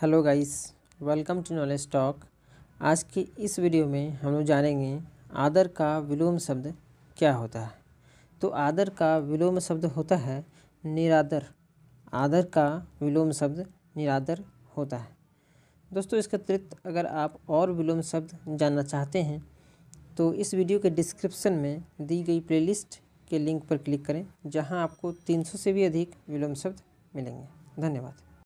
hello guys welcome to knowledge talk आज की इस वीडियो में हम लोग जानेंगे आदर का विलोम शब्द क्या होता है तो आदर का विलोम शब्द होता है निरादर आदर का विलोम शब्द निरादर होता है दोस्तों इसके अतिरिक्त अगर आप और विलोम शब्द जानना चाहते हैं तो इस वीडियो के डिस्क्रिप्शन में दी गई प्ले के लिंक पर क्लिक करें जहाँ आपको तीन से भी अधिक विलोम शब्द मिलेंगे धन्यवाद